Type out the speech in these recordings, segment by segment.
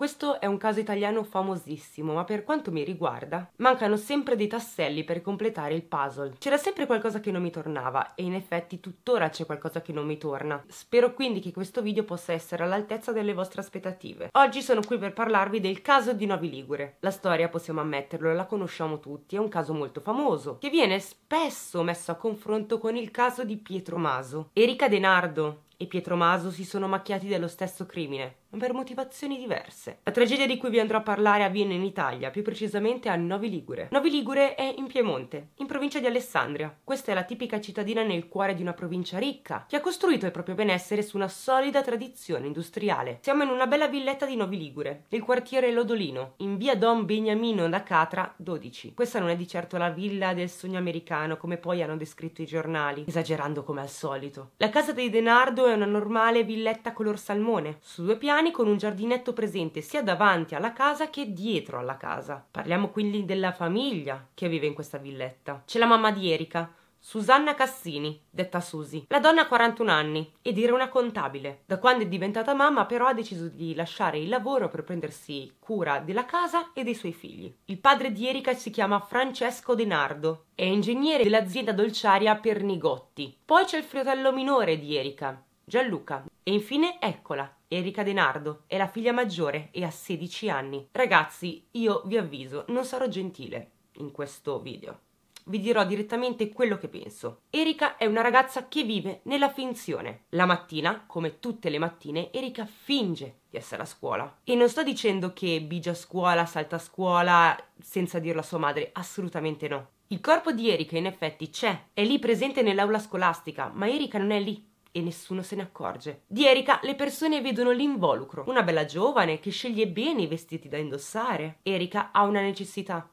Questo è un caso italiano famosissimo, ma per quanto mi riguarda, mancano sempre dei tasselli per completare il puzzle. C'era sempre qualcosa che non mi tornava e in effetti tuttora c'è qualcosa che non mi torna. Spero quindi che questo video possa essere all'altezza delle vostre aspettative. Oggi sono qui per parlarvi del caso di Novi Ligure. La storia, possiamo ammetterlo, la conosciamo tutti, è un caso molto famoso, che viene spesso messo a confronto con il caso di Pietro Maso. Erika Denardo, e Pietro Maso si sono macchiati dello stesso crimine, ma per motivazioni diverse. La tragedia di cui vi andrò a parlare avviene in Italia, più precisamente a Novi Ligure. Novi Ligure è in Piemonte, in provincia di Alessandria. Questa è la tipica cittadina nel cuore di una provincia ricca, che ha costruito il proprio benessere su una solida tradizione industriale. Siamo in una bella villetta di Novi Ligure, nel quartiere Lodolino, in via Don Beniamino da Catra 12. Questa non è di certo la villa del sogno americano, come poi hanno descritto i giornali, esagerando come al solito. La casa dei Denardo è è una normale villetta color salmone, su due piani con un giardinetto presente sia davanti alla casa che dietro alla casa. Parliamo quindi della famiglia che vive in questa villetta. C'è la mamma di Erika, Susanna Cassini, detta Susi. La donna ha 41 anni ed era una contabile. Da quando è diventata mamma però ha deciso di lasciare il lavoro per prendersi cura della casa e dei suoi figli. Il padre di Erika si chiama Francesco Denardo, è ingegnere dell'azienda dolciaria Pernigotti. Poi c'è il fratello minore di Erika, Gianluca. E infine eccola, Erika Denardo, è la figlia maggiore e ha 16 anni. Ragazzi, io vi avviso, non sarò gentile in questo video. Vi dirò direttamente quello che penso. Erika è una ragazza che vive nella finzione. La mattina, come tutte le mattine, Erika finge di essere a scuola. E non sto dicendo che bigia a scuola, salta a scuola senza dirlo a sua madre, assolutamente no. Il corpo di Erika in effetti c'è, è lì presente nell'aula scolastica, ma Erika non è lì, e nessuno se ne accorge. Di Erika le persone vedono l'involucro, una bella giovane che sceglie bene i vestiti da indossare. Erika ha una necessità,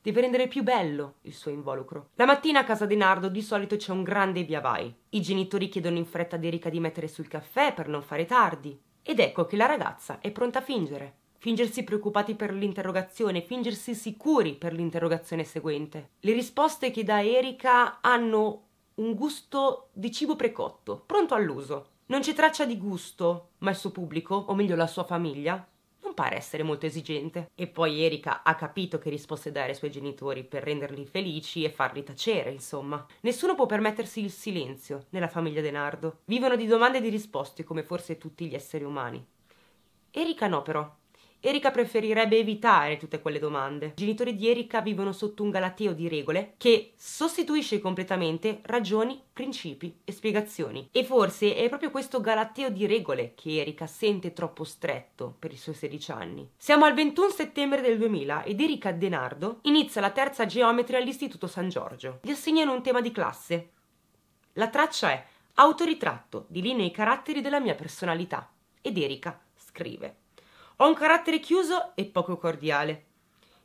deve rendere più bello il suo involucro. La mattina a casa di Nardo di solito c'è un grande via vai. I genitori chiedono in fretta ad Erika di mettere sul caffè per non fare tardi. Ed ecco che la ragazza è pronta a fingere. Fingersi preoccupati per l'interrogazione, fingersi sicuri per l'interrogazione seguente. Le risposte che dà Erika hanno un gusto di cibo precotto, pronto all'uso. Non c'è traccia di gusto, ma il suo pubblico, o meglio la sua famiglia, non pare essere molto esigente. E poi Erika ha capito che risposte dare ai suoi genitori per renderli felici e farli tacere, insomma. Nessuno può permettersi il silenzio nella famiglia De Nardo. Vivono di domande e di risposte come forse tutti gli esseri umani. Erika no, però. Erika preferirebbe evitare tutte quelle domande. I genitori di Erika vivono sotto un galateo di regole che sostituisce completamente ragioni, principi e spiegazioni. E forse è proprio questo galateo di regole che Erika sente troppo stretto per i suoi 16 anni. Siamo al 21 settembre del 2000 ed Erika Denardo inizia la terza geometria all'Istituto San Giorgio. Gli assegnano un tema di classe. La traccia è Autoritratto, di linee e caratteri della mia personalità. Ed Erika scrive. Ho un carattere chiuso e poco cordiale.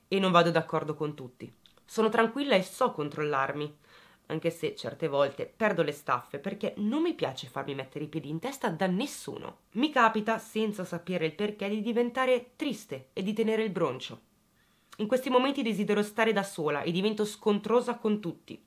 E non vado d'accordo con tutti. Sono tranquilla e so controllarmi, anche se certe volte perdo le staffe perché non mi piace farmi mettere i piedi in testa da nessuno. Mi capita, senza sapere il perché, di diventare triste e di tenere il broncio. In questi momenti desidero stare da sola e divento scontrosa con tutti.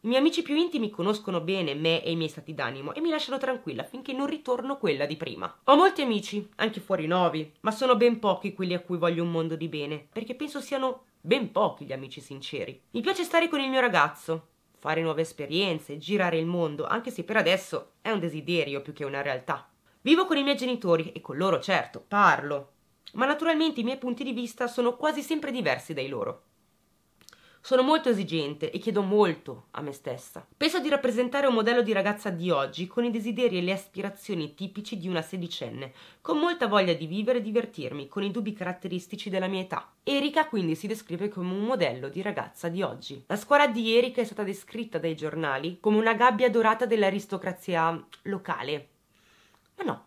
I miei amici più intimi conoscono bene me e i miei stati d'animo e mi lasciano tranquilla finché non ritorno quella di prima. Ho molti amici, anche fuori novi, ma sono ben pochi quelli a cui voglio un mondo di bene, perché penso siano ben pochi gli amici sinceri. Mi piace stare con il mio ragazzo, fare nuove esperienze, girare il mondo, anche se per adesso è un desiderio più che una realtà. Vivo con i miei genitori e con loro certo parlo, ma naturalmente i miei punti di vista sono quasi sempre diversi dai loro. Sono molto esigente e chiedo molto a me stessa. Penso di rappresentare un modello di ragazza di oggi con i desideri e le aspirazioni tipici di una sedicenne, con molta voglia di vivere e divertirmi, con i dubbi caratteristici della mia età. Erika quindi si descrive come un modello di ragazza di oggi. La scuola di Erika è stata descritta dai giornali come una gabbia dorata dell'aristocrazia locale. Ma no,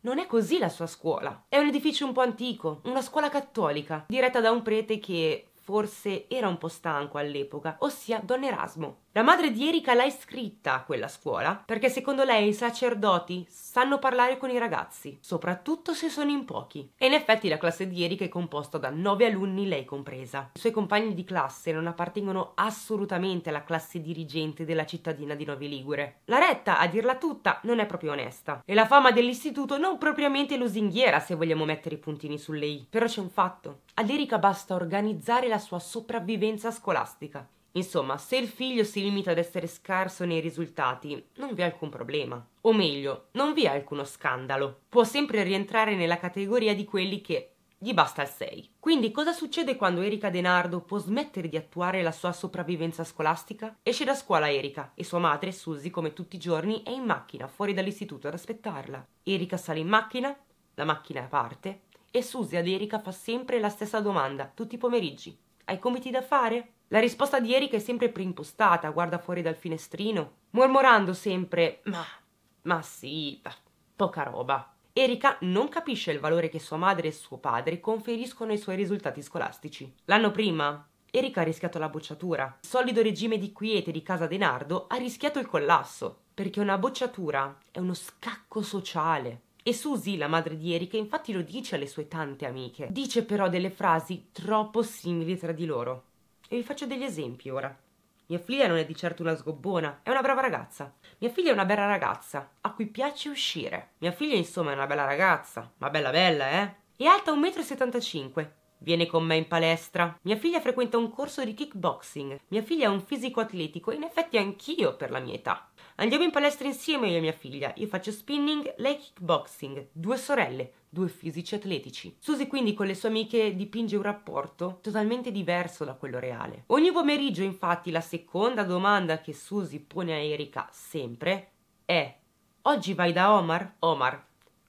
non è così la sua scuola. È un edificio un po' antico, una scuola cattolica, diretta da un prete che forse era un po' stanco all'epoca, ossia Don Erasmo. La madre di Erika l'ha iscritta a quella scuola perché secondo lei i sacerdoti sanno parlare con i ragazzi, soprattutto se sono in pochi. E in effetti la classe di Erika è composta da nove alunni, lei compresa. I suoi compagni di classe non appartengono assolutamente alla classe dirigente della cittadina di Novi Ligure. La retta, a dirla tutta, non è proprio onesta. E la fama dell'istituto non propriamente lusinghiera, se vogliamo mettere i puntini sulle i. Però c'è un fatto. A Derica basta organizzare la sua sopravvivenza scolastica. Insomma, se il figlio si limita ad essere scarso nei risultati, non vi è alcun problema. O meglio, non vi è alcuno scandalo. Può sempre rientrare nella categoria di quelli che gli basta il 6. Quindi cosa succede quando Erika Denardo può smettere di attuare la sua sopravvivenza scolastica? Esce da scuola Erika e sua madre, Susie, come tutti i giorni, è in macchina fuori dall'istituto ad aspettarla. Erika sale in macchina, la macchina parte, e Susie ad Erika fa sempre la stessa domanda, tutti i pomeriggi. Hai compiti da fare? La risposta di Erika è sempre preimpostata, guarda fuori dal finestrino, mormorando sempre ma, ma sì, bah, poca roba. Erika non capisce il valore che sua madre e suo padre conferiscono ai suoi risultati scolastici. L'anno prima, Erika ha rischiato la bocciatura. Il solido regime di quiete di casa Denardo ha rischiato il collasso, perché una bocciatura è uno scacco sociale. E Susie, la madre di Erika, infatti lo dice alle sue tante amiche. Dice però delle frasi troppo simili tra di loro. E vi faccio degli esempi ora. Mia figlia non è di certo una sgobbona, è una brava ragazza. Mia figlia è una bella ragazza, a cui piace uscire. Mia figlia, insomma, è una bella ragazza, ma bella bella, eh? È alta 1,75 m. Viene con me in palestra. Mia figlia frequenta un corso di kickboxing. Mia figlia ha un fisico atletico, in effetti anch'io per la mia età. Andiamo in palestra insieme io e mia figlia. Io faccio spinning, lei kickboxing. Due sorelle, due fisici atletici. Susie quindi con le sue amiche dipinge un rapporto totalmente diverso da quello reale. Ogni pomeriggio infatti la seconda domanda che Susie pone a Erika sempre è Oggi vai da Omar? Omar,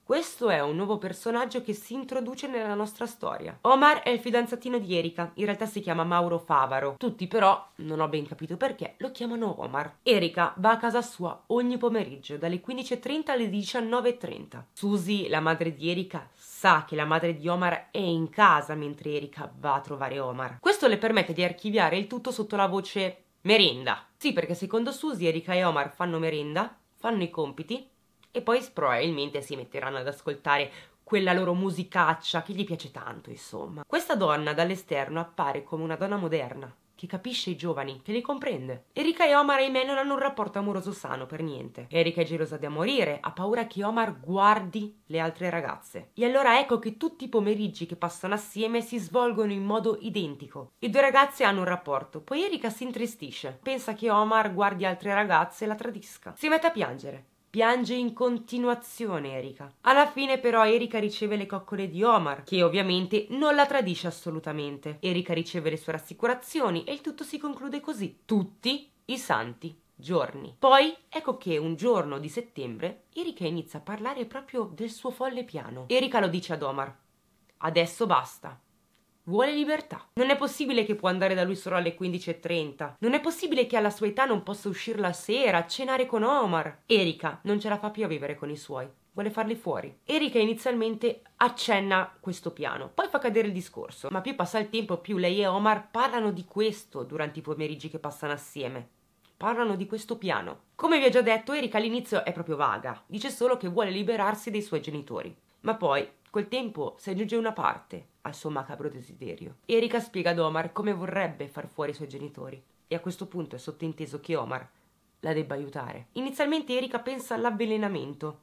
questo è un nuovo personaggio che si introduce nella nostra storia. Omar è il fidanzatino di Erika, in realtà si chiama Mauro Favaro. Tutti però, non ho ben capito perché, lo chiamano Omar. Erika va a casa sua ogni pomeriggio, dalle 15.30 alle 19.30. Susie, la madre di Erika, sa che la madre di Omar è in casa mentre Erika va a trovare Omar. Questo le permette di archiviare il tutto sotto la voce merenda. Sì, perché secondo Susie, Erika e Omar fanno merenda, fanno i compiti e poi probabilmente si metteranno ad ascoltare quella loro musicaccia che gli piace tanto, insomma. Questa donna dall'esterno appare come una donna moderna, che capisce i giovani, che li comprende. Erika e Omar ahimè non hanno un rapporto amoroso sano per niente. Erika è gelosa da morire, ha paura che Omar guardi le altre ragazze. E allora ecco che tutti i pomeriggi che passano assieme si svolgono in modo identico. I due ragazzi hanno un rapporto, poi Erika si intristisce, pensa che Omar guardi altre ragazze e la tradisca. Si mette a piangere. Piange in continuazione Erika. Alla fine però Erika riceve le coccole di Omar, che ovviamente non la tradisce assolutamente. Erika riceve le sue rassicurazioni e il tutto si conclude così. Tutti i santi giorni. Poi ecco che un giorno di settembre Erika inizia a parlare proprio del suo folle piano. Erika lo dice ad Omar. Adesso basta. Vuole libertà. Non è possibile che può andare da lui solo alle 15.30. Non è possibile che alla sua età non possa uscire la sera, a cenare con Omar. Erika non ce la fa più a vivere con i suoi. Vuole farli fuori. Erika inizialmente accenna questo piano, poi fa cadere il discorso, ma più passa il tempo, più lei e Omar parlano di questo durante i pomeriggi che passano assieme parlano di questo piano. Come vi ho già detto, Erika all'inizio è proprio vaga, dice solo che vuole liberarsi dei suoi genitori. Ma poi Col tempo si aggiunge una parte al suo macabro desiderio. Erika spiega ad Omar come vorrebbe far fuori i suoi genitori e a questo punto è sottinteso che Omar la debba aiutare. Inizialmente Erika pensa all'avvelenamento,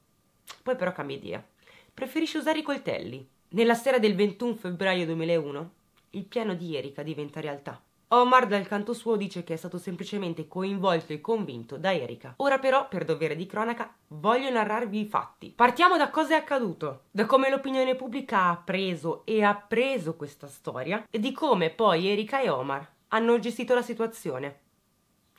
poi però cambia idea. Preferisce usare i coltelli. Nella sera del 21 febbraio 2001 il piano di Erika diventa realtà. Omar dal canto suo dice che è stato semplicemente coinvolto e convinto da Erika. Ora però, per dovere di cronaca, voglio narrarvi i fatti. Partiamo da cosa è accaduto, da come l'opinione pubblica ha preso e ha preso questa storia e di come poi Erika e Omar hanno gestito la situazione.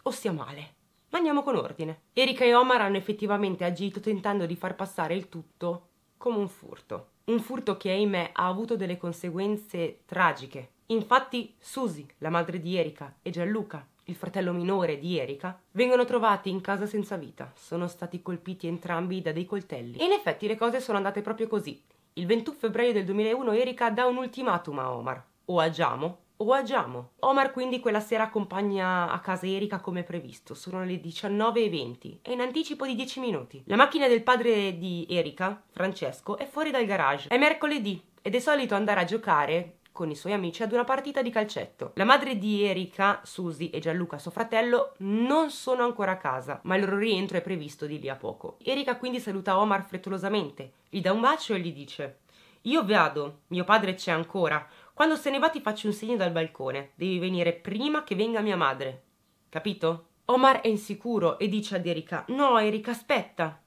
Ossia male. Ma andiamo con ordine. Erika e Omar hanno effettivamente agito tentando di far passare il tutto come un furto. Un furto che, ahimè, ha avuto delle conseguenze tragiche Infatti Susie, la madre di Erika, e Gianluca, il fratello minore di Erika, vengono trovati in casa senza vita. Sono stati colpiti entrambi da dei coltelli. E in effetti le cose sono andate proprio così. Il 21 febbraio del 2001 Erika dà un ultimatum a Omar. O agiamo o agiamo. Omar quindi quella sera accompagna a casa Erika come previsto, sono le 19.20 e in anticipo di 10 minuti. La macchina del padre di Erika, Francesco, è fuori dal garage. È mercoledì ed è solito andare a giocare con i suoi amici ad una partita di calcetto. La madre di Erika, Susie e Gianluca, suo fratello, non sono ancora a casa, ma il loro rientro è previsto di lì a poco. Erika quindi saluta Omar frettolosamente, gli dà un bacio e gli dice Io vado, mio padre c'è ancora. Quando se ne va ti faccio un segno dal balcone. Devi venire prima che venga mia madre. Capito? Omar è insicuro e dice ad Erika No, Erika, aspetta.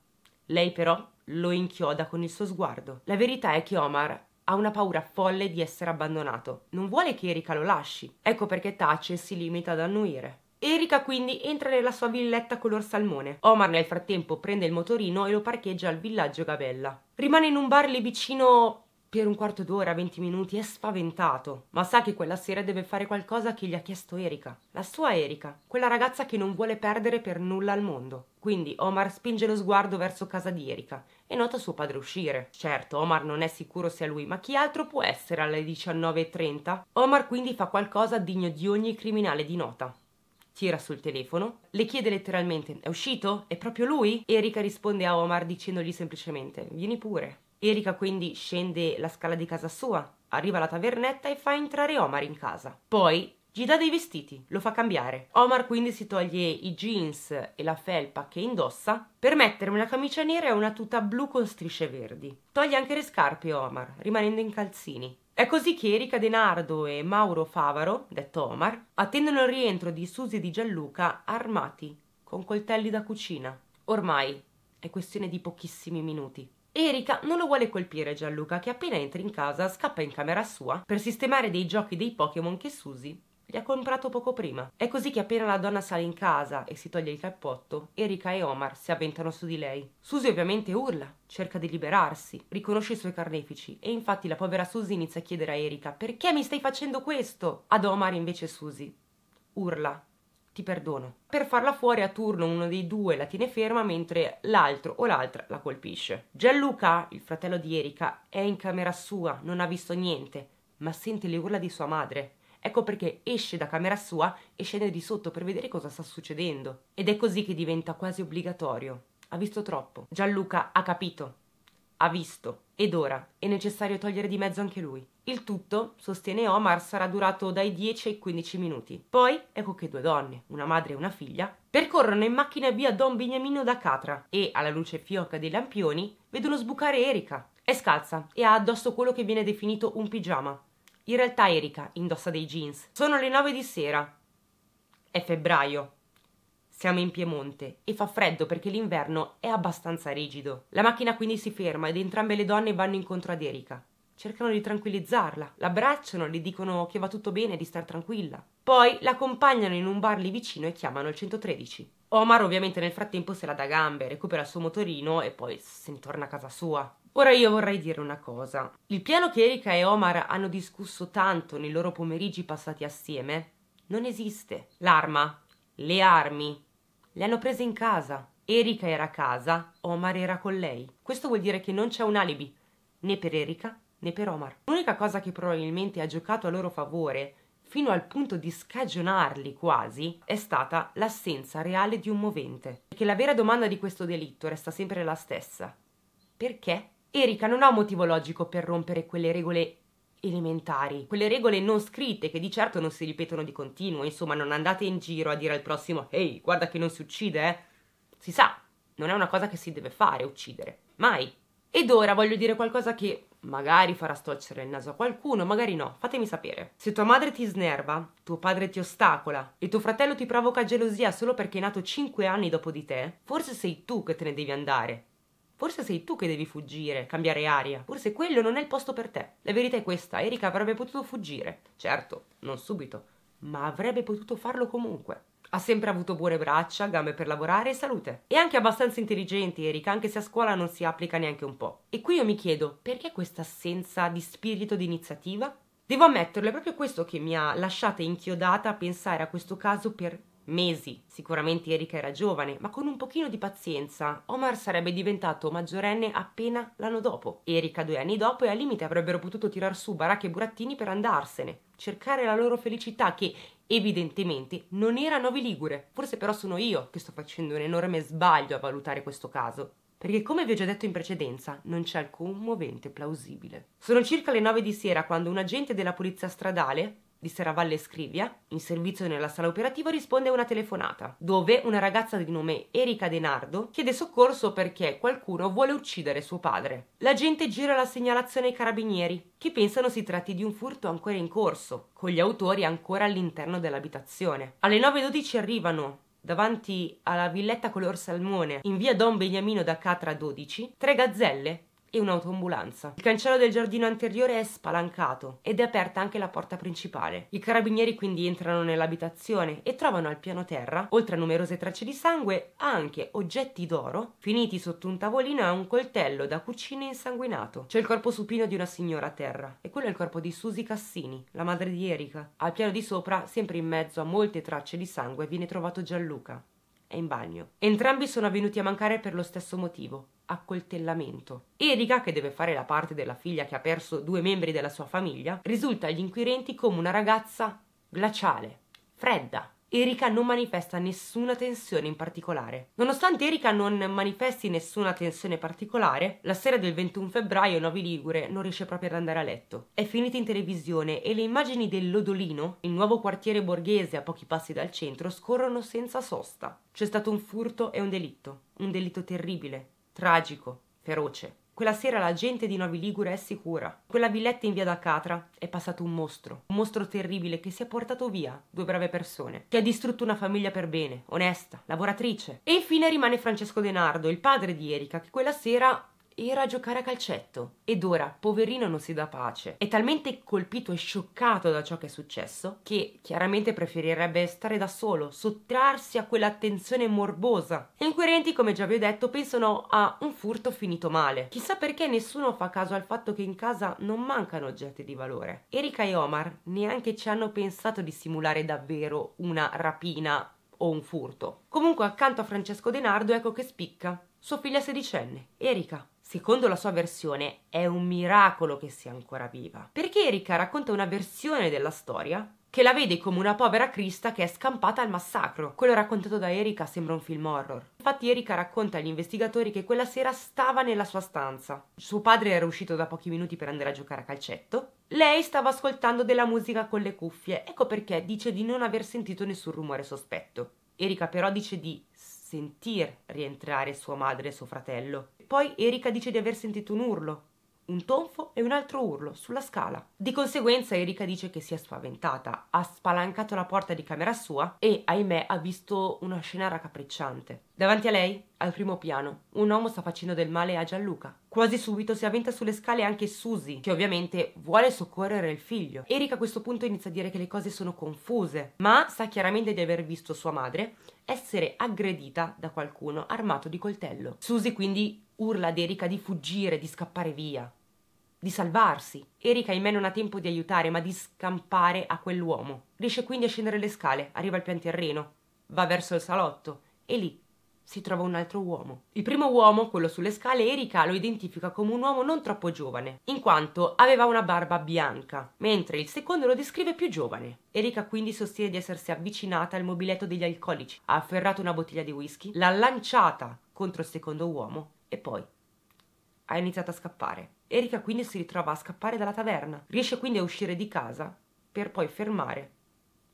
Lei però lo inchioda con il suo sguardo. La verità è che Omar ha una paura folle di essere abbandonato. Non vuole che Erika lo lasci. Ecco perché tace e si limita ad annuire. Erika quindi entra nella sua villetta color salmone. Omar nel frattempo prende il motorino e lo parcheggia al villaggio Gabella. Rimane in un bar lì vicino per un quarto d'ora, 20 minuti, è spaventato, ma sa che quella sera deve fare qualcosa che gli ha chiesto Erika, la sua Erika, quella ragazza che non vuole perdere per nulla al mondo. Quindi Omar spinge lo sguardo verso casa di Erika e nota suo padre uscire. Certo, Omar non è sicuro sia lui, ma chi altro può essere alle 19.30? Omar quindi fa qualcosa degno di ogni criminale di nota tira sul telefono, le chiede letteralmente: È uscito? È proprio lui? Erika risponde a Omar dicendogli semplicemente: Vieni pure. Erika quindi scende la scala di casa sua, arriva alla tavernetta e fa entrare Omar in casa. Poi gli dà dei vestiti, lo fa cambiare. Omar quindi si toglie i jeans e la felpa che indossa per mettere una camicia nera e una tuta blu con strisce verdi. Toglie anche le scarpe Omar, rimanendo in calzini. È così che Erika Denardo e Mauro Favaro, detto Omar, attendono il rientro di Susie e di Gianluca armati, con coltelli da cucina. Ormai è questione di pochissimi minuti. Erika non lo vuole colpire Gianluca che appena entra in casa scappa in camera sua per sistemare dei giochi dei Pokémon che Susie gli ha comprato poco prima. È così che appena la donna sale in casa e si toglie il cappotto, Erika e Omar si avventano su di lei. Susie ovviamente urla, cerca di liberarsi, riconosce i suoi carnefici e infatti la povera Susie inizia a chiedere a Erika perché mi stai facendo questo? Ad Omar invece Susie urla ti perdono. Per farla fuori a turno uno dei due la tiene ferma mentre l'altro o l'altra la colpisce. Gianluca, il fratello di Erika, è in camera sua, non ha visto niente, ma sente le urla di sua madre. Ecco perché esce da camera sua e scende di sotto per vedere cosa sta succedendo. Ed è così che diventa quasi obbligatorio. Ha visto troppo. Gianluca ha capito. Ha visto. Ed ora è necessario togliere di mezzo anche lui. Il tutto, sostiene Omar, sarà durato dai 10 ai 15 minuti. Poi ecco che due donne, una madre e una figlia, percorrono in macchina via Don Beniamino da Catra e, alla luce fioca dei lampioni, vedono sbucare Erika. È scalza e ha addosso quello che viene definito un pigiama. In realtà Erika indossa dei jeans. Sono le 9 di sera. È febbraio. Siamo in Piemonte e fa freddo perché l'inverno è abbastanza rigido. La macchina quindi si ferma ed entrambe le donne vanno incontro ad Erika. Cercano di tranquillizzarla, l'abbracciano, le dicono che va tutto bene, di star tranquilla. Poi l'accompagnano in un bar lì vicino e chiamano il 113. Omar ovviamente nel frattempo se la dà gambe, recupera il suo motorino e poi se ne torna a casa sua. Ora io vorrei dire una cosa. Il piano che Erika e Omar hanno discusso tanto nei loro pomeriggi passati assieme non esiste. L'arma le armi. Le hanno prese in casa. Erika era a casa, Omar era con lei. Questo vuol dire che non c'è un alibi, né per Erika né per Omar. L'unica cosa che probabilmente ha giocato a loro favore, fino al punto di scagionarli quasi, è stata l'assenza reale di un movente. Perché la vera domanda di questo delitto resta sempre la stessa. Perché? Erika non ha un motivo logico per rompere quelle regole elementari, quelle regole non scritte che di certo non si ripetono di continuo, insomma non andate in giro a dire al prossimo ehi guarda che non si uccide, eh? Si sa, non è una cosa che si deve fare, uccidere, mai. Ed ora voglio dire qualcosa che magari farà storcere il naso a qualcuno, magari no, fatemi sapere. Se tua madre ti snerva, tuo padre ti ostacola e tuo fratello ti provoca gelosia solo perché è nato 5 anni dopo di te, forse sei tu che te ne devi andare Forse sei tu che devi fuggire, cambiare aria. Forse quello non è il posto per te. La verità è questa, Erika avrebbe potuto fuggire. Certo, non subito, ma avrebbe potuto farlo comunque. Ha sempre avuto buone braccia, gambe per lavorare e salute. E anche abbastanza intelligente, Erika, anche se a scuola non si applica neanche un po'. E qui io mi chiedo, perché questa assenza di spirito di iniziativa? Devo ammetterlo, è proprio questo che mi ha lasciata inchiodata a pensare a questo caso per mesi. Sicuramente Erika era giovane, ma con un pochino di pazienza Omar sarebbe diventato maggiorenne appena l'anno dopo. Erika due anni dopo e al limite avrebbero potuto tirar su baracche e burattini per andarsene, cercare la loro felicità che evidentemente non era Novi Ligure. Forse però sono io che sto facendo un enorme sbaglio a valutare questo caso perché come vi ho già detto in precedenza non c'è alcun movente plausibile. Sono circa le 9 di sera quando un agente della polizia stradale di Serravalle Scrivia, in servizio nella sala operativa, risponde a una telefonata, dove una ragazza di nome Erika Denardo chiede soccorso perché qualcuno vuole uccidere suo padre. La gente gira la segnalazione ai carabinieri, che pensano si tratti di un furto ancora in corso, con gli autori ancora all'interno dell'abitazione. Alle 9.12 arrivano davanti alla villetta color salmone in via Don Beniamino da Catra 12, tre gazzelle e un'autoambulanza. Il cancello del giardino anteriore è spalancato ed è aperta anche la porta principale. I carabinieri quindi entrano nell'abitazione e trovano al piano terra, oltre a numerose tracce di sangue, anche oggetti d'oro finiti sotto un tavolino e un coltello da cucina insanguinato. C'è il corpo supino di una signora a terra e quello è il corpo di Susi Cassini, la madre di Erika. Al piano di sopra, sempre in mezzo a molte tracce di sangue, viene trovato Gianluca. È in bagno. Entrambi sono venuti a mancare per lo stesso motivo, accoltellamento. Erika, che deve fare la parte della figlia che ha perso due membri della sua famiglia, risulta agli inquirenti come una ragazza glaciale, fredda. Erika non manifesta nessuna tensione in particolare. Nonostante Erika non manifesti nessuna tensione particolare, la sera del 21 febbraio Novi Ligure non riesce proprio ad andare a letto. È finita in televisione e le immagini dell'Odolino, il nuovo quartiere borghese a pochi passi dal centro, scorrono senza sosta. C'è stato un furto e un delitto, un delitto terribile, tragico, feroce. Quella sera la gente di Novi Ligure è sicura. Quella villetta in via da Catra è passato un mostro, un mostro terribile che si è portato via due brave persone, che ha distrutto una famiglia per bene, onesta, lavoratrice. E infine rimane Francesco Denardo, il padre di Erika, che quella sera era a giocare a calcetto ed ora, poverino, non si dà pace. È talmente colpito e scioccato da ciò che è successo che chiaramente preferirebbe stare da solo, sottrarsi a quell'attenzione morbosa. E inquirenti, come già vi ho detto, pensano a un furto finito male. Chissà perché nessuno fa caso al fatto che in casa non mancano oggetti di valore. Erika e Omar neanche ci hanno pensato di simulare davvero una rapina o un furto. Comunque accanto a Francesco Denardo ecco che spicca sua figlia sedicenne, Erika, secondo la sua versione, è un miracolo che sia ancora viva. Perché Erika racconta una versione della storia che la vede come una povera Crista che è scampata al massacro. Quello raccontato da Erika sembra un film horror. Infatti Erika racconta agli investigatori che quella sera stava nella sua stanza. Suo padre era uscito da pochi minuti per andare a giocare a calcetto. Lei stava ascoltando della musica con le cuffie, ecco perché dice di non aver sentito nessun rumore sospetto. Erika però dice di sentir rientrare sua madre e suo fratello. Poi Erika dice di aver sentito un urlo, un tonfo e un altro urlo sulla scala. Di conseguenza Erika dice che si è spaventata, ha spalancato la porta di camera sua e, ahimè, ha visto una scena raccapricciante. Davanti a lei, al primo piano, un uomo sta facendo del male a Gianluca. Quasi subito si avventa sulle scale anche Susie, che ovviamente vuole soccorrere il figlio. Erika a questo punto inizia a dire che le cose sono confuse, ma sa chiaramente di aver visto sua madre essere aggredita da qualcuno armato di coltello. Susie quindi urla ad Erika di fuggire, di scappare via, di salvarsi. Erika ahimè non ha tempo di aiutare, ma di scampare a quell'uomo. Riesce quindi a scendere le scale, arriva al pian terreno, va verso il salotto e lì si trova un altro uomo. Il primo uomo, quello sulle scale, Erika lo identifica come un uomo non troppo giovane, in quanto aveva una barba bianca, mentre il secondo lo descrive più giovane. Erika quindi sostiene di essersi avvicinata al mobiletto degli alcolici, ha afferrato una bottiglia di whisky, l'ha lanciata contro il secondo uomo e poi ha iniziato a scappare. Erika quindi si ritrova a scappare dalla taverna. Riesce quindi a uscire di casa per poi fermare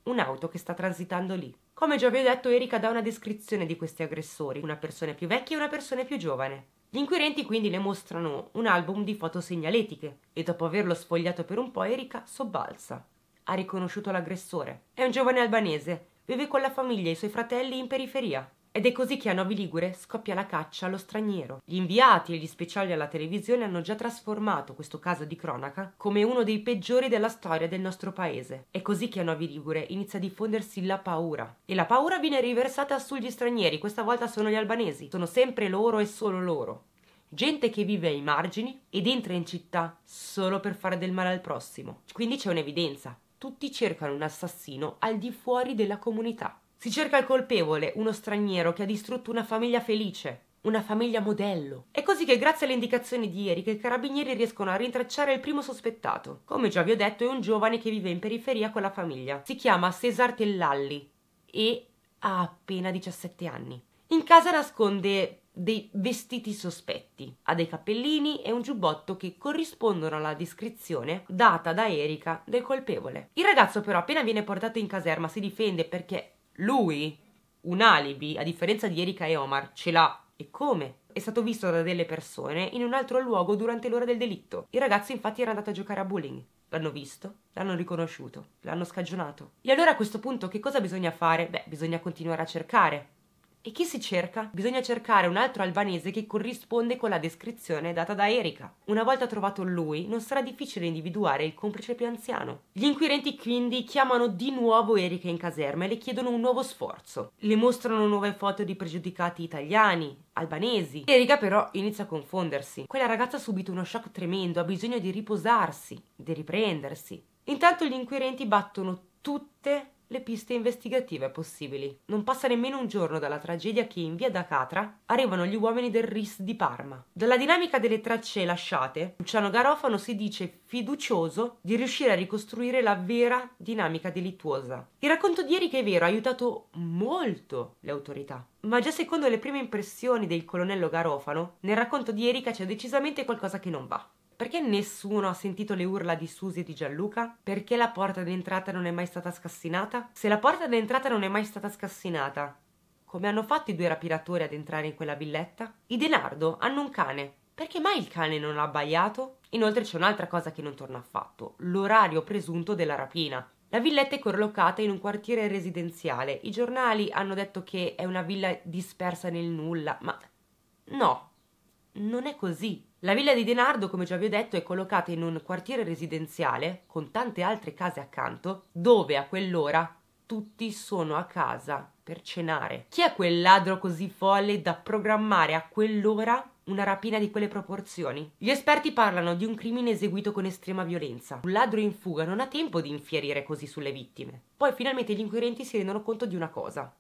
un'auto che sta transitando lì. Come già vi ho detto, Erika dà una descrizione di questi aggressori, una persona più vecchia e una persona più giovane. Gli inquirenti quindi le mostrano un album di foto segnaletiche e dopo averlo sfogliato per un po' Erika sobbalza. Ha riconosciuto l'aggressore. È un giovane albanese, vive con la famiglia e i suoi fratelli in periferia. Ed è così che a Novi Ligure scoppia la caccia allo straniero. Gli inviati e gli speciali alla televisione hanno già trasformato questo caso di cronaca come uno dei peggiori della storia del nostro paese. È così che a Novi Ligure inizia a diffondersi la paura. E la paura viene riversata sugli stranieri, questa volta sono gli albanesi. Sono sempre loro e solo loro. Gente che vive ai margini ed entra in città solo per fare del male al prossimo. Quindi c'è un'evidenza. Tutti cercano un assassino al di fuori della comunità. Si cerca il colpevole, uno straniero che ha distrutto una famiglia felice, una famiglia modello. È così che grazie alle indicazioni di ieri i carabinieri riescono a rintracciare il primo sospettato. Come già vi ho detto è un giovane che vive in periferia con la famiglia. Si chiama Cesar Tellalli e ha appena 17 anni. In casa nasconde dei vestiti sospetti, ha dei cappellini e un giubbotto che corrispondono alla descrizione data da Erika del colpevole. Il ragazzo però appena viene portato in caserma si difende perché lui un alibi, a differenza di Erika e Omar, ce l'ha. E come? È stato visto da delle persone in un altro luogo durante l'ora del delitto. Il ragazzo infatti era andato a giocare a bowling. L'hanno visto, l'hanno riconosciuto, l'hanno scagionato. E allora a questo punto che cosa bisogna fare? Beh, bisogna continuare a cercare. E chi si cerca? Bisogna cercare un altro albanese che corrisponde con la descrizione data da Erika. Una volta trovato lui, non sarà difficile individuare il complice più anziano. Gli inquirenti quindi chiamano di nuovo Erika in caserma e le chiedono un nuovo sforzo. Le mostrano nuove foto di pregiudicati italiani, albanesi. Erika però inizia a confondersi. Quella ragazza ha subito uno shock tremendo, ha bisogno di riposarsi, di riprendersi. Intanto gli inquirenti battono tutte le piste investigative possibili. Non passa nemmeno un giorno dalla tragedia che in via da Catra arrivano gli uomini del RIS di Parma. Dalla dinamica delle tracce lasciate, Luciano Garofano si dice fiducioso di riuscire a ricostruire la vera dinamica delittuosa. Il racconto di Erika è vero, ha aiutato molto le autorità. Ma già secondo le prime impressioni del colonnello Garofano, nel racconto di Erika c'è decisamente qualcosa che non va. Perché nessuno ha sentito le urla di Susie e di Gianluca? Perché la porta d'entrata non è mai stata scassinata? Se la porta d'entrata non è mai stata scassinata, come hanno fatto i due rapinatori ad entrare in quella villetta? I Denardo hanno un cane. Perché mai il cane non ha abbaiato? Inoltre c'è un'altra cosa che non torna affatto, l'orario presunto della rapina. La villetta è collocata in un quartiere residenziale. I giornali hanno detto che è una villa dispersa nel nulla, ma no, non è così. La villa di Denardo, come già vi ho detto, è collocata in un quartiere residenziale con tante altre case accanto, dove a quell'ora tutti sono a casa per cenare. Chi è quel ladro così folle da programmare a quell'ora una rapina di quelle proporzioni. Gli esperti parlano di un crimine eseguito con estrema violenza. Un ladro in fuga non ha tempo di infierire così sulle vittime. Poi finalmente gli inquirenti si rendono conto di una cosa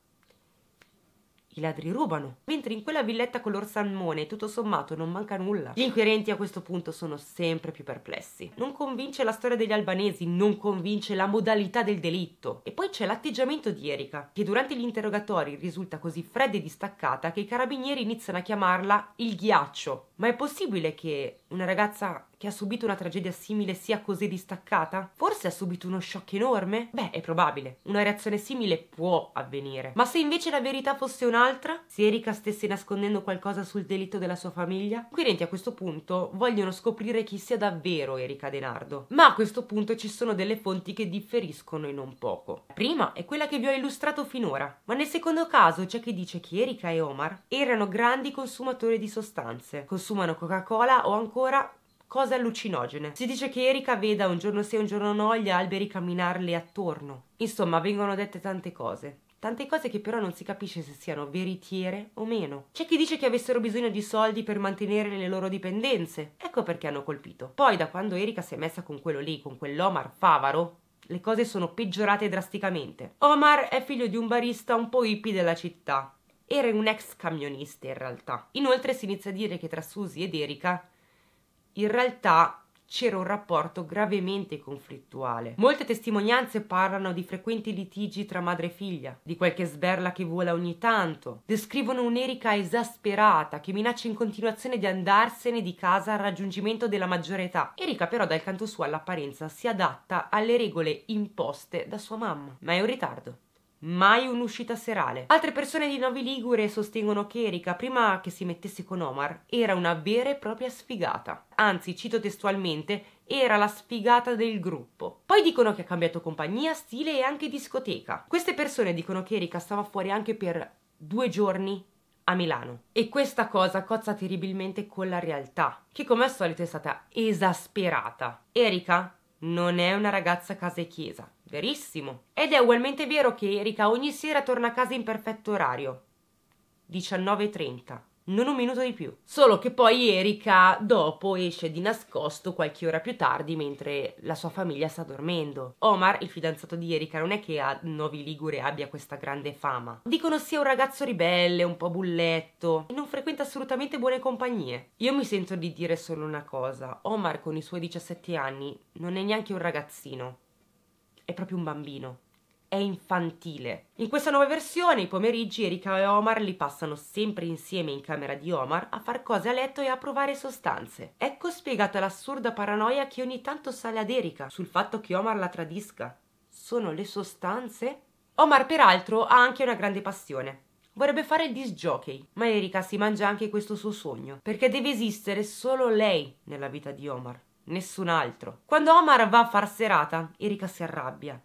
i ladri rubano, mentre in quella villetta color salmone tutto sommato non manca nulla. Gli inquirenti a questo punto sono sempre più perplessi. Non convince la storia degli albanesi, non convince la modalità del delitto. E poi c'è l'atteggiamento di Erika, che durante gli interrogatori risulta così fredda e distaccata che i carabinieri iniziano a chiamarla il ghiaccio ma è possibile che una ragazza che ha subito una tragedia simile sia così distaccata? Forse ha subito uno shock enorme? Beh, è probabile. Una reazione simile può avvenire. Ma se invece la verità fosse un'altra? Se Erika stesse nascondendo qualcosa sul delitto della sua famiglia? I Querenti a questo punto vogliono scoprire chi sia davvero Erika Denardo. Ma a questo punto ci sono delle fonti che differiscono in non poco. La prima è quella che vi ho illustrato finora, ma nel secondo caso c'è chi dice che Erika e Omar erano grandi consumatori di sostanze, consumatori consumano Coca-Cola o ancora cose allucinogene. Si dice che Erika veda un giorno sì e un giorno no gli alberi camminarle attorno. Insomma, vengono dette tante cose. Tante cose che però non si capisce se siano veritiere o meno. C'è chi dice che avessero bisogno di soldi per mantenere le loro dipendenze. Ecco perché hanno colpito. Poi da quando Erika si è messa con quello lì, con quell'Omar Favaro, le cose sono peggiorate drasticamente. Omar è figlio di un barista un po' hippie della città era un ex camionista in realtà. Inoltre si inizia a dire che tra Susie ed Erika in realtà c'era un rapporto gravemente conflittuale. Molte testimonianze parlano di frequenti litigi tra madre e figlia, di qualche sberla che vola ogni tanto. Descrivono un'Erika esasperata che minaccia in continuazione di andarsene di casa al raggiungimento della maggiore età. Erika però dal canto suo all'apparenza si adatta alle regole imposte da sua mamma, ma è un ritardo mai un'uscita serale. Altre persone di Novi Ligure sostengono che Erika, prima che si mettesse con Omar, era una vera e propria sfigata. Anzi, cito testualmente, era la sfigata del gruppo. Poi dicono che ha cambiato compagnia, stile e anche discoteca. Queste persone dicono che Erika stava fuori anche per due giorni a Milano. E questa cosa cozza terribilmente con la realtà, che come al solito è stata esasperata. Erika non è una ragazza casa e chiesa, verissimo. Ed è ugualmente vero che Erika ogni sera torna a casa in perfetto orario, 19.30 non un minuto di più. Solo che poi Erika dopo esce di nascosto qualche ora più tardi mentre la sua famiglia sta dormendo. Omar, il fidanzato di Erika, non è che a Novi Ligure abbia questa grande fama. Dicono sia un ragazzo ribelle, un po' bulletto e non frequenta assolutamente buone compagnie. Io mi sento di dire solo una cosa, Omar con i suoi 17 anni non è neanche un ragazzino, è proprio un bambino è infantile. In questa nuova versione i pomeriggi Erika e Omar li passano sempre insieme in camera di Omar a far cose a letto e a provare sostanze. Ecco spiegata l'assurda paranoia che ogni tanto sale ad Erika sul fatto che Omar la tradisca. Sono le sostanze? Omar peraltro ha anche una grande passione. Vorrebbe fare il disc jockey, ma Erika si mangia anche questo suo sogno, perché deve esistere solo lei nella vita di Omar, nessun altro. Quando Omar va a far serata, Erika si arrabbia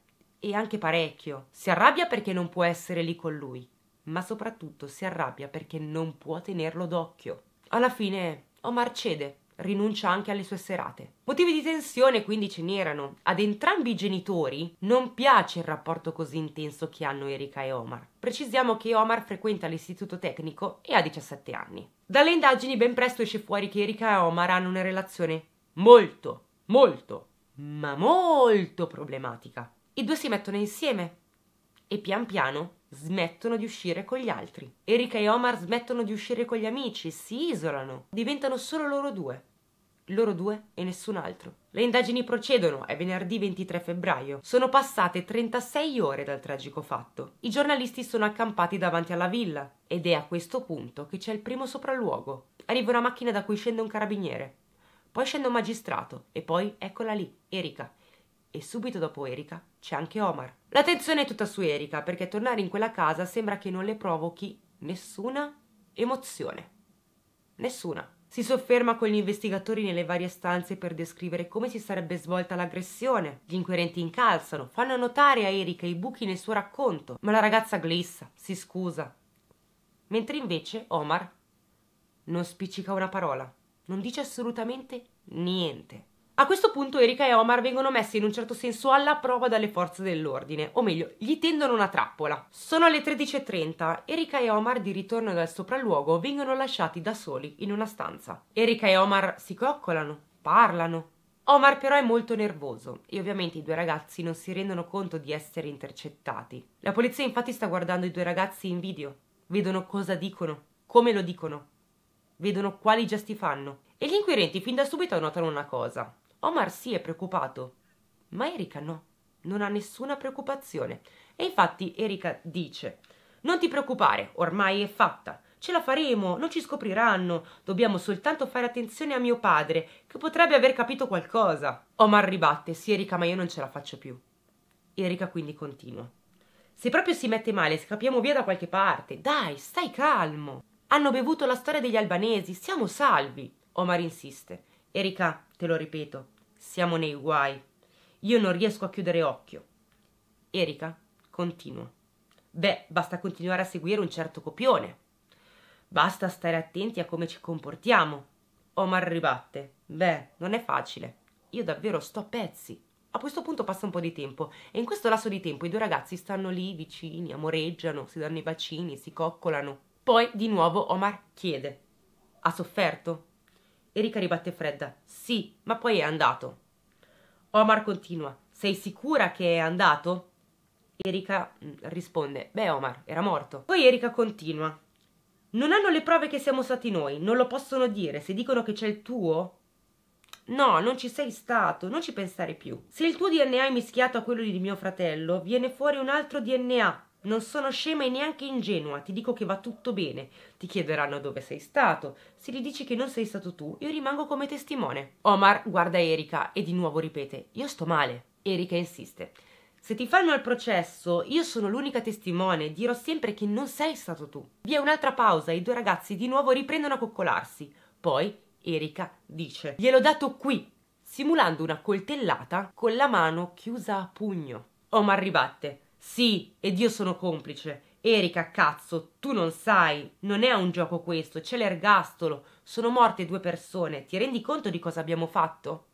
e anche parecchio. Si arrabbia perché non può essere lì con lui, ma soprattutto si arrabbia perché non può tenerlo d'occhio. Alla fine Omar cede, rinuncia anche alle sue serate. Motivi di tensione quindi ce n'erano. Ad entrambi i genitori non piace il rapporto così intenso che hanno Erika e Omar. Precisiamo che Omar frequenta l'istituto tecnico e ha 17 anni. Dalle indagini ben presto esce fuori che Erika e Omar hanno una relazione molto, molto, ma molto problematica. I due si mettono insieme e pian piano smettono di uscire con gli altri. Erika e Omar smettono di uscire con gli amici, si isolano, diventano solo loro due. Loro due e nessun altro. Le indagini procedono, è venerdì 23 febbraio. Sono passate 36 ore dal tragico fatto. I giornalisti sono accampati davanti alla villa ed è a questo punto che c'è il primo sopralluogo. Arriva una macchina da cui scende un carabiniere. Poi scende un magistrato e poi eccola lì, Erika. E subito dopo Erika c'è anche Omar. L'attenzione è tutta su Erika perché tornare in quella casa sembra che non le provochi nessuna emozione. Nessuna. Si sofferma con gli investigatori nelle varie stanze per descrivere come si sarebbe svolta l'aggressione. Gli inquirenti incalzano, fanno notare a Erika i buchi nel suo racconto, ma la ragazza glissa, si scusa. Mentre invece Omar non spiccica una parola, non dice assolutamente niente. A questo punto Erika e Omar vengono messi in un certo senso alla prova dalle forze dell'ordine, o meglio, gli tendono una trappola. Sono le 13.30, Erika e Omar di ritorno dal sopralluogo vengono lasciati da soli in una stanza. Erika e Omar si coccolano, parlano. Omar però è molto nervoso e ovviamente i due ragazzi non si rendono conto di essere intercettati. La polizia infatti sta guardando i due ragazzi in video, vedono cosa dicono, come lo dicono, vedono quali gesti fanno. E gli inquirenti fin da subito notano una cosa. Omar si è preoccupato, ma Erika no, non ha nessuna preoccupazione. E infatti Erika dice: Non ti preoccupare, ormai è fatta. Ce la faremo, non ci scopriranno. Dobbiamo soltanto fare attenzione a mio padre, che potrebbe aver capito qualcosa. Omar ribatte: Sì, Erika, ma io non ce la faccio più. Erika quindi continua. Se proprio si mette male, scappiamo via da qualche parte. Dai, stai calmo. Hanno bevuto la storia degli albanesi, siamo salvi. Omar insiste. Erika, te lo ripeto, siamo nei guai. Io non riesco a chiudere occhio. Erika continua. Beh, basta continuare a seguire un certo copione. Basta stare attenti a come ci comportiamo. Omar ribatte. Beh, non è facile. Io davvero sto a pezzi. A questo punto passa un po' di tempo e in questo lasso di tempo i due ragazzi stanno lì vicini, amoreggiano, si danno i bacini, si coccolano. Poi di nuovo Omar chiede: Ha sofferto? Erika ribatte fredda. Sì, ma poi è andato. Omar continua. Sei sicura che è andato? Erika mm, risponde. Beh, Omar, era morto. Poi Erika continua. Non hanno le prove che siamo stati noi, non lo possono dire. Se dicono che c'è il tuo, No, non ci sei stato, non ci pensare più. Se il tuo DNA è mischiato a quello di mio fratello, viene fuori un altro DNA. Non sono scema e neanche ingenua, ti dico che va tutto bene. Ti chiederanno dove sei stato. Se gli dici che non sei stato tu, io rimango come testimone. Omar guarda Erika e di nuovo ripete: Io sto male. Erika insiste. Se ti fanno il processo, io sono l'unica testimone, dirò sempre che non sei stato tu. Vi è un'altra pausa e i due ragazzi di nuovo riprendono a coccolarsi. Poi Erika dice: Gliel'ho dato qui, simulando una coltellata con la mano chiusa a pugno. Omar ribatte: sì, ed io sono complice. Erika, cazzo, tu non sai, non è un gioco questo, c'è l'ergastolo, sono morte due persone, ti rendi conto di cosa abbiamo fatto?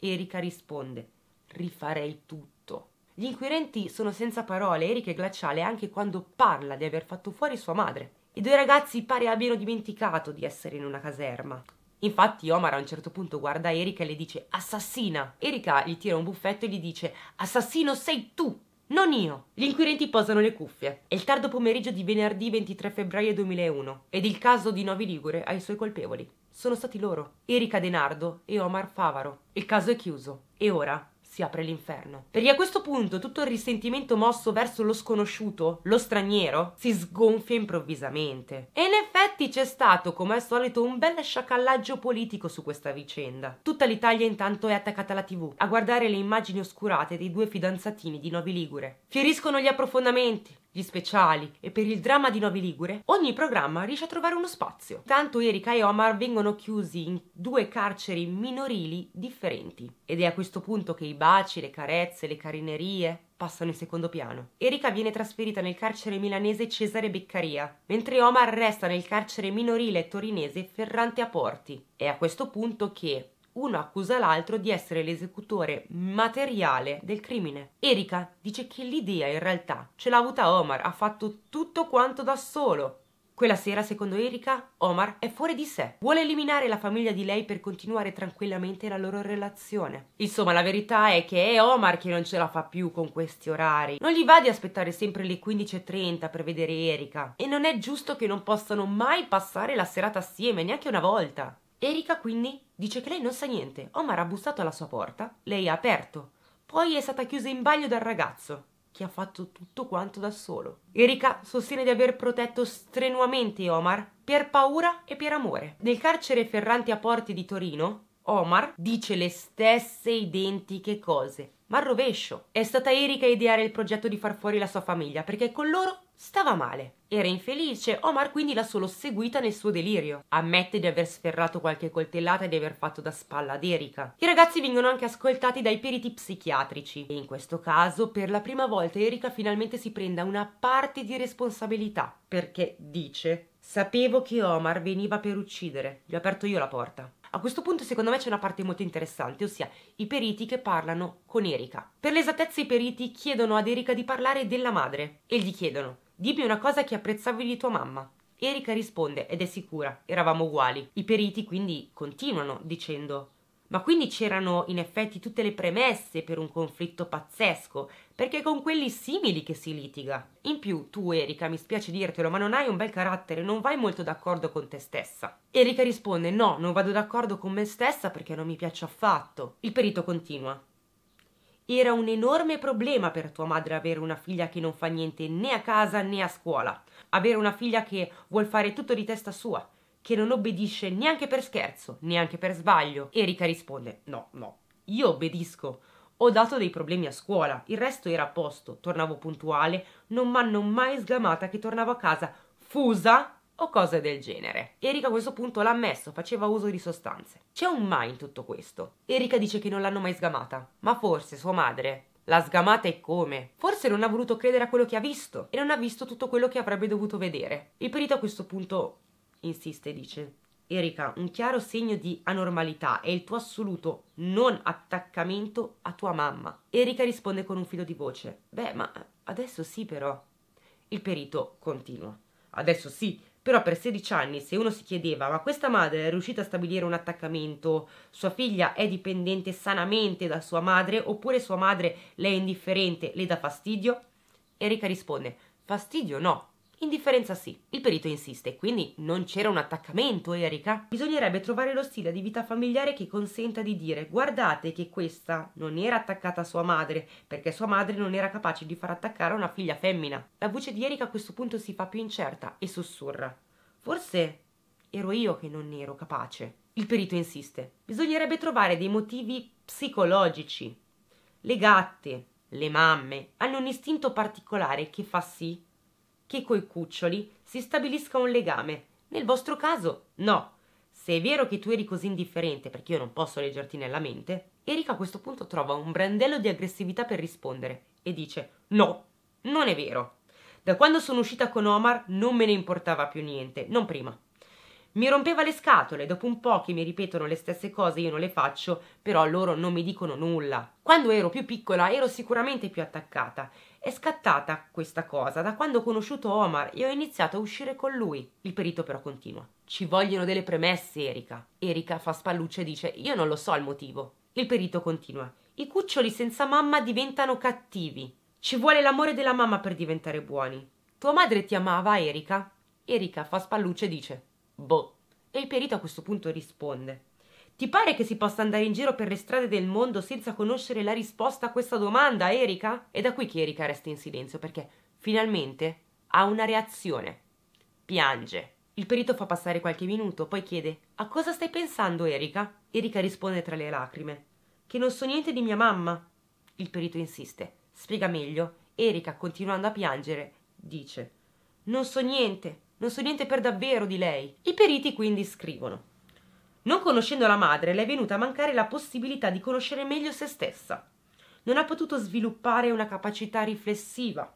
Erika risponde, rifarei tutto. Gli inquirenti sono senza parole, Erika è glaciale anche quando parla di aver fatto fuori sua madre. I due ragazzi pare abbiano dimenticato di essere in una caserma. Infatti Omar a un certo punto guarda Erika e le dice assassina. Erika gli tira un buffetto e gli dice assassino sei tu. Non io. Gli inquirenti posano le cuffie. È il tardo pomeriggio di venerdì 23 febbraio 2001 ed il caso di Novi Ligure ha i suoi colpevoli. Sono stati loro, Erika Denardo e Omar Favaro. Il caso è chiuso. E ora si apre l'inferno. Perché a questo punto tutto il risentimento mosso verso lo sconosciuto, lo straniero, si sgonfia improvvisamente. E in effetti c'è stato, come al solito, un bel sciacallaggio politico su questa vicenda. Tutta l'Italia intanto è attaccata alla tv, a guardare le immagini oscurate dei due fidanzatini di Novi Ligure. Fioriscono gli approfondimenti, gli speciali e per il dramma di Novi Ligure, ogni programma riesce a trovare uno spazio. Tanto Erika e Omar vengono chiusi in due carceri minorili differenti ed è a questo punto che i baci, le carezze, le carinerie passano in secondo piano. Erika viene trasferita nel carcere milanese Cesare Beccaria, mentre Omar resta nel carcere minorile torinese Ferrante a Porti. È a questo punto che uno accusa l'altro di essere l'esecutore materiale del crimine. Erika dice che l'idea in realtà ce l'ha avuta Omar, ha fatto tutto quanto da solo. Quella sera, secondo Erika, Omar è fuori di sé. Vuole eliminare la famiglia di lei per continuare tranquillamente la loro relazione. Insomma, la verità è che è Omar che non ce la fa più con questi orari. Non gli va di aspettare sempre le 15.30 per vedere Erika. E non è giusto che non possano mai passare la serata assieme, neanche una volta. Erika quindi dice che lei non sa niente. Omar ha bussato alla sua porta, lei ha aperto, poi è stata chiusa in bagno dal ragazzo, che ha fatto tutto quanto da solo. Erika sostiene di aver protetto strenuamente Omar per paura e per amore. Nel carcere Ferranti a Porti di Torino, Omar dice le stesse identiche cose, ma al rovescio. È stata Erika a ideare il progetto di far fuori la sua famiglia, perché con loro Stava male, era infelice, Omar quindi l'ha solo seguita nel suo delirio. Ammette di aver sferrato qualche coltellata e di aver fatto da spalla ad Erika. I ragazzi vengono anche ascoltati dai periti psichiatrici e in questo caso per la prima volta Erika finalmente si prenda una parte di responsabilità perché dice Sapevo che Omar veniva per uccidere, gli ho aperto io la porta. A questo punto secondo me c'è una parte molto interessante, ossia i periti che parlano con Erika. Per l'esattezza i periti chiedono ad Erika di parlare della madre e gli chiedono Dimmi una cosa che apprezzavi di tua mamma. Erika risponde ed è sicura, eravamo uguali. I periti quindi continuano dicendo ma quindi c'erano in effetti tutte le premesse per un conflitto pazzesco, perché è con quelli simili che si litiga. In più, tu, Erika, mi spiace dirtelo, ma non hai un bel carattere, non vai molto d'accordo con te stessa. Erika risponde: No, non vado d'accordo con me stessa perché non mi piace affatto. Il perito continua. Era un enorme problema per tua madre avere una figlia che non fa niente né a casa né a scuola, avere una figlia che vuol fare tutto di testa sua, che non obbedisce neanche per scherzo, neanche per sbaglio. Erika risponde: No, no, io obbedisco. Ho dato dei problemi a scuola, il resto era a posto, tornavo puntuale, non m'hanno mai sgamata che tornavo a casa fusa o cose del genere. Erika a questo punto l'ha ammesso, faceva uso di sostanze. C'è un ma in tutto questo. Erika dice che non l'hanno mai sgamata, ma forse sua madre L'ha sgamata e come? Forse non ha voluto credere a quello che ha visto e non ha visto tutto quello che avrebbe dovuto vedere. Il perito a questo punto insiste e dice: Erika, un chiaro segno di anormalità è il tuo assoluto non attaccamento a tua mamma. Erika risponde con un filo di voce: Beh, ma adesso sì, però. Il perito continua: Adesso sì, però per 16 anni, se uno si chiedeva ma questa madre è riuscita a stabilire un attaccamento, sua figlia è dipendente sanamente da sua madre oppure sua madre le è indifferente, le dà fastidio? Enrica risponde fastidio no, Indifferenza sì. Il perito insiste, quindi non c'era un attaccamento, Erika? Bisognerebbe trovare lo stile di vita familiare che consenta di dire guardate che questa non era attaccata a sua madre, perché sua madre non era capace di far attaccare una figlia femmina. La voce di Erika a questo punto si fa più incerta e sussurra. Forse ero io che non ne ero capace. Il perito insiste. Bisognerebbe trovare dei motivi psicologici. Le gatte, le mamme, hanno un istinto particolare che fa sì che coi cuccioli si stabilisca un legame. Nel vostro caso, no. Se è vero che tu eri così indifferente perché io non posso leggerti nella mente, Erika a questo punto trova un brandello di aggressività per rispondere e dice: No, non è vero. Da quando sono uscita con Omar non me ne importava più niente, non prima. Mi rompeva le scatole, dopo un po' che mi ripetono le stesse cose io non le faccio, però loro non mi dicono nulla. Quando ero più piccola ero sicuramente più attaccata è scattata questa cosa da quando ho conosciuto Omar e ho iniziato a uscire con lui. Il perito però continua. Ci vogliono delle premesse, Erika. Erika fa spallucce e dice: Io non lo so il motivo. Il perito continua. I cuccioli senza mamma diventano cattivi. Ci vuole l'amore della mamma per diventare buoni. Tua madre ti amava, Erika? Erika fa spallucce e dice: Boh. E il perito a questo punto risponde: ti pare che si possa andare in giro per le strade del mondo senza conoscere la risposta a questa domanda, Erika? È da qui che Erika resta in silenzio perché finalmente ha una reazione. Piange. Il perito fa passare qualche minuto, poi chiede: A cosa stai pensando, Erika? Erika risponde tra le lacrime: Che non so niente di mia mamma. Il perito insiste. Spiega meglio. Erika, continuando a piangere, dice: Non so niente, non so niente per davvero di lei. I periti quindi scrivono. Non conoscendo la madre, le è venuta a mancare la possibilità di conoscere meglio se stessa. Non ha potuto sviluppare una capacità riflessiva,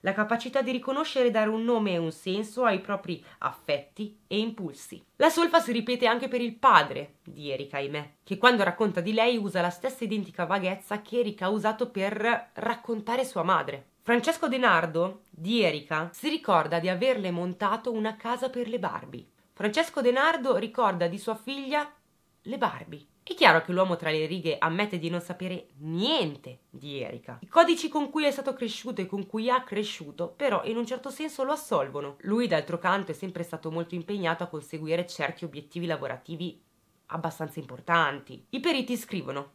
la capacità di riconoscere e dare un nome e un senso ai propri affetti e impulsi. La solfa si ripete anche per il padre di Erika ahimè, che quando racconta di lei usa la stessa identica vaghezza che Erika ha usato per raccontare sua madre. Francesco Denardo di Erika si ricorda di averle montato una casa per le Barbie Francesco Denardo ricorda di sua figlia le Barbie. È chiaro che l'uomo tra le righe ammette di non sapere niente di Erika. I codici con cui è stato cresciuto e con cui ha cresciuto, però, in un certo senso lo assolvono. Lui, d'altro canto, è sempre stato molto impegnato a conseguire certi obiettivi lavorativi abbastanza importanti. I periti scrivono: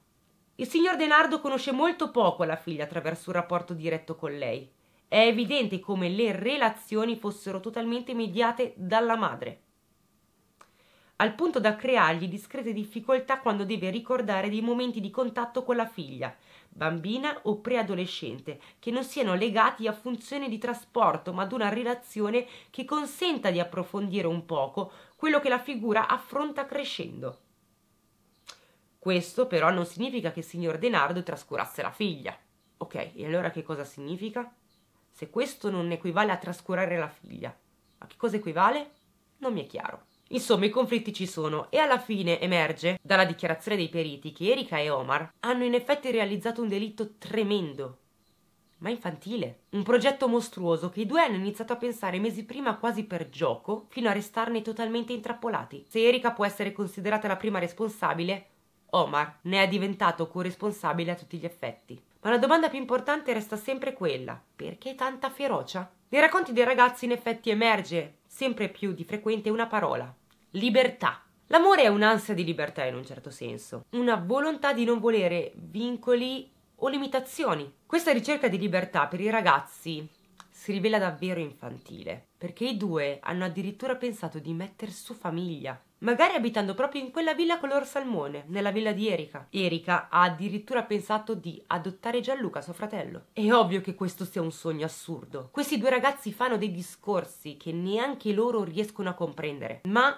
Il signor Denardo conosce molto poco la figlia attraverso un rapporto diretto con lei. È evidente come le relazioni fossero totalmente mediate dalla madre al punto da creargli discrete difficoltà quando deve ricordare dei momenti di contatto con la figlia, bambina o preadolescente, che non siano legati a funzioni di trasporto, ma ad una relazione che consenta di approfondire un poco quello che la figura affronta crescendo. Questo però non significa che il signor Denardo trascurasse la figlia. Ok, e allora che cosa significa? Se questo non equivale a trascurare la figlia, a che cosa equivale? Non mi è chiaro. Insomma, i conflitti ci sono e alla fine emerge dalla dichiarazione dei periti che Erika e Omar hanno in effetti realizzato un delitto tremendo, ma infantile. Un progetto mostruoso che i due hanno iniziato a pensare mesi prima quasi per gioco, fino a restarne totalmente intrappolati. Se Erika può essere considerata la prima responsabile, Omar ne è diventato corresponsabile a tutti gli effetti. Ma la domanda più importante resta sempre quella: perché tanta ferocia? Nei racconti dei ragazzi in effetti emerge sempre più di frequente una parola, Libertà. L'amore è un'ansia di libertà in un certo senso, una volontà di non volere vincoli o limitazioni. Questa ricerca di libertà per i ragazzi si rivela davvero infantile, perché i due hanno addirittura pensato di metter su famiglia, magari abitando proprio in quella villa color salmone, nella villa di Erika. Erika ha addirittura pensato di adottare Gianluca, suo fratello. È ovvio che questo sia un sogno assurdo. Questi due ragazzi fanno dei discorsi che neanche loro riescono a comprendere, ma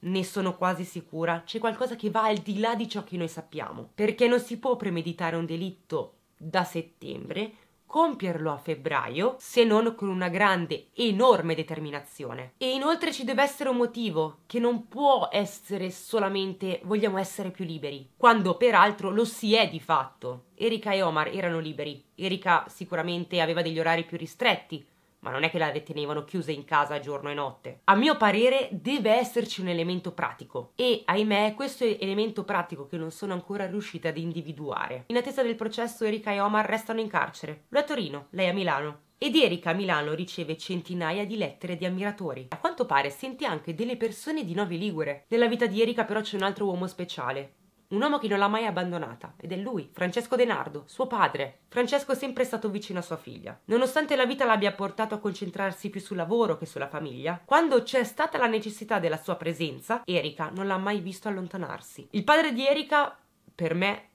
ne sono quasi sicura, c'è qualcosa che va al di là di ciò che noi sappiamo, perché non si può premeditare un delitto da settembre, compierlo a febbraio, se non con una grande, enorme determinazione. E inoltre ci deve essere un motivo, che non può essere solamente vogliamo essere più liberi, quando peraltro lo si è di fatto. Erika e Omar erano liberi, Erika sicuramente aveva degli orari più ristretti, ma non è che la detenevano chiusa in casa giorno e notte. A mio parere deve esserci un elemento pratico e ahimè questo è elemento pratico che non sono ancora riuscita ad individuare. In attesa del processo Erika e Omar restano in carcere, lui a Torino, lei a Milano. Ed Erika a Milano riceve centinaia di lettere di ammiratori. A quanto pare sente anche delle persone di Novi Ligure. Nella vita di Erika però c'è un altro uomo speciale, un uomo che non l'ha mai abbandonata, ed è lui, Francesco Denardo, suo padre. Francesco è sempre stato vicino a sua figlia. Nonostante la vita l'abbia portato a concentrarsi più sul lavoro che sulla famiglia, quando c'è stata la necessità della sua presenza, Erika non l'ha mai visto allontanarsi. Il padre di Erika, per me,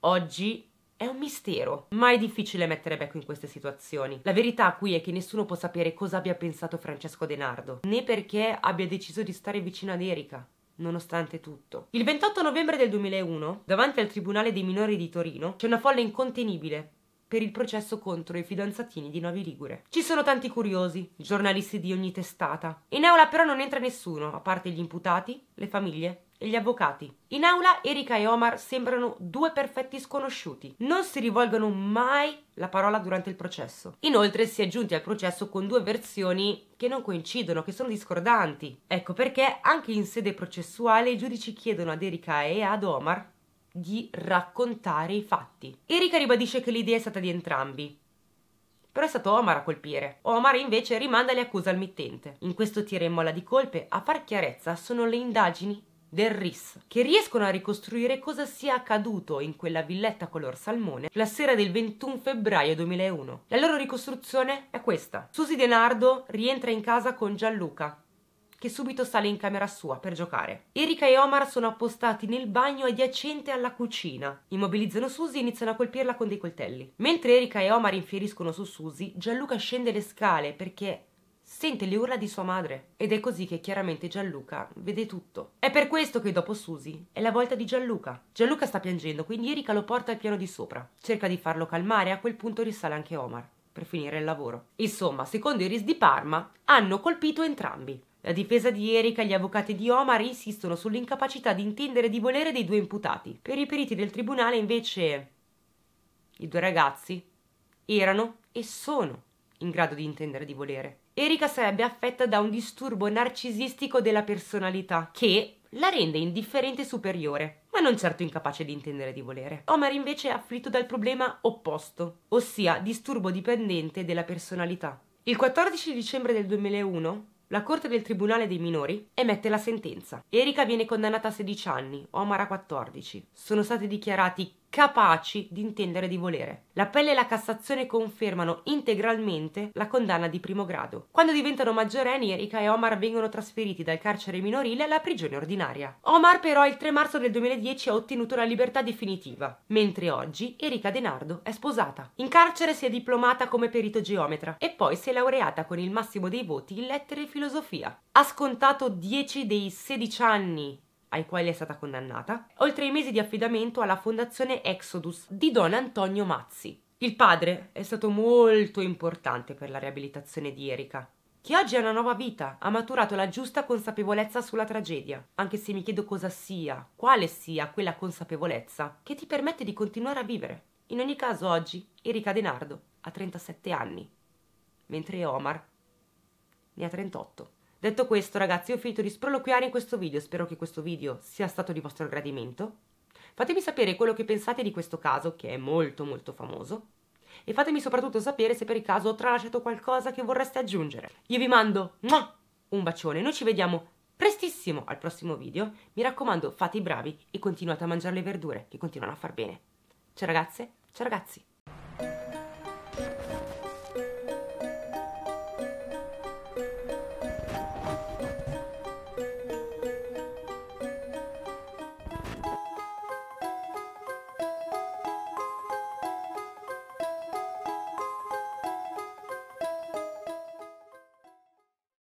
oggi è un mistero, ma è difficile mettere becco in queste situazioni. La verità qui è che nessuno può sapere cosa abbia pensato Francesco Denardo, né perché abbia deciso di stare vicino ad Erika nonostante tutto. Il 28 novembre del 2001, davanti al Tribunale dei minori di Torino, c'è una folla incontenibile per il processo contro i fidanzatini di Novi Ligure. Ci sono tanti curiosi, giornalisti di ogni testata. In aula però non entra nessuno, a parte gli imputati, le famiglie gli avvocati. In aula Erika e Omar sembrano due perfetti sconosciuti. Non si rivolgono mai la parola durante il processo. Inoltre si è giunti al processo con due versioni che non coincidono, che sono discordanti. Ecco perché anche in sede processuale i giudici chiedono ad Erika e ad Omar di raccontare i fatti. Erika ribadisce che l'idea è stata di entrambi, però è stato Omar a colpire. Omar invece rimanda le accuse al mittente. In questo tira e molla di colpe, a far chiarezza sono le indagini del RIS, che riescono a ricostruire cosa sia accaduto in quella villetta color salmone la sera del 21 febbraio 2001. La loro ricostruzione è questa. Susi Denardo rientra in casa con Gianluca, che subito sale in camera sua per giocare. Erika e Omar sono appostati nel bagno adiacente alla cucina. Immobilizzano Susi e iniziano a colpirla con dei coltelli. Mentre Erika e Omar infieriscono su Susi, Gianluca scende le scale perché Sente le urla di sua madre ed è così che chiaramente Gianluca vede tutto. È per questo che dopo Susi è la volta di Gianluca. Gianluca sta piangendo, quindi Erika lo porta al piano di sopra. Cerca di farlo calmare e a quel punto risale anche Omar per finire il lavoro. Insomma, secondo Iris di Parma, hanno colpito entrambi. La difesa di Erika e gli avvocati di Omar insistono sull'incapacità di intendere di volere dei due imputati. Per i periti del tribunale, invece, i due ragazzi erano e sono in grado di intendere di volere. Erika sarebbe affetta da un disturbo narcisistico della personalità che la rende indifferente e superiore, ma non certo incapace di intendere di volere. Omar invece è afflitto dal problema opposto, ossia disturbo dipendente della personalità. Il 14 dicembre del 2001 la Corte del Tribunale dei Minori emette la sentenza. Erika viene condannata a 16 anni, Omar a 14. Sono stati dichiarati capaci di intendere di volere. L'appello e la Cassazione confermano integralmente la condanna di primo grado. Quando diventano maggiorenni, Erika e Omar vengono trasferiti dal carcere minorile alla prigione ordinaria. Omar però il 3 marzo del 2010 ha ottenuto la libertà definitiva, mentre oggi Erika Denardo è sposata. In carcere si è diplomata come perito geometra e poi si è laureata con il massimo dei voti in lettere e filosofia. Ha scontato 10 dei 16 anni ai quali è stata condannata, oltre ai mesi di affidamento alla fondazione Exodus di Don Antonio Mazzi. Il padre è stato molto importante per la riabilitazione di Erika, che oggi ha una nuova vita, ha maturato la giusta consapevolezza sulla tragedia, anche se mi chiedo cosa sia, quale sia quella consapevolezza che ti permette di continuare a vivere. In ogni caso oggi Erika Denardo ha 37 anni, mentre Omar ne ha 38. Detto questo ragazzi ho finito di sproloquiare in questo video, spero che questo video sia stato di vostro gradimento. Fatemi sapere quello che pensate di questo caso che è molto molto famoso e fatemi soprattutto sapere se per caso ho tralasciato qualcosa che vorreste aggiungere. Io vi mando un bacione, noi ci vediamo prestissimo al prossimo video. Mi raccomando fate i bravi e continuate a mangiare le verdure che continuano a far bene. Ciao ragazze, ciao ragazzi!